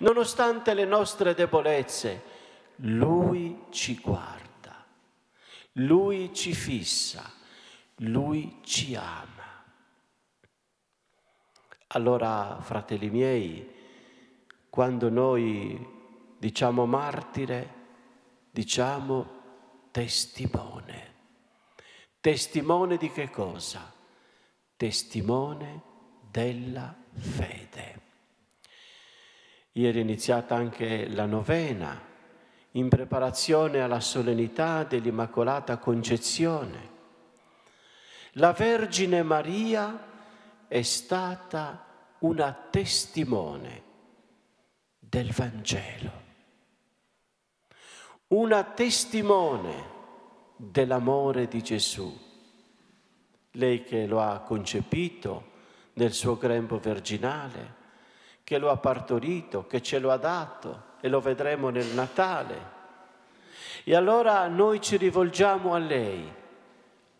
nonostante le nostre debolezze, Lui ci guarda, Lui ci fissa, Lui ci ama. Allora, fratelli miei, quando noi diciamo martire, diciamo testimone. Testimone di che cosa? Testimone della fede. Ieri è iniziata anche la novena in preparazione alla solennità dell'Immacolata Concezione. La Vergine Maria è stata una testimone del Vangelo, una testimone dell'amore di Gesù, lei che lo ha concepito nel suo grembo virginale che lo ha partorito, che ce lo ha dato e lo vedremo nel Natale. E allora noi ci rivolgiamo a lei,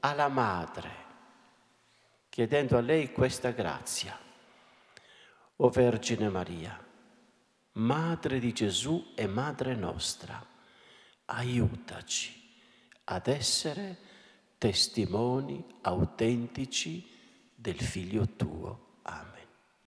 alla madre, chiedendo a lei questa grazia. O Vergine Maria, Madre di Gesù e Madre nostra, aiutaci ad essere testimoni autentici del Figlio tuo.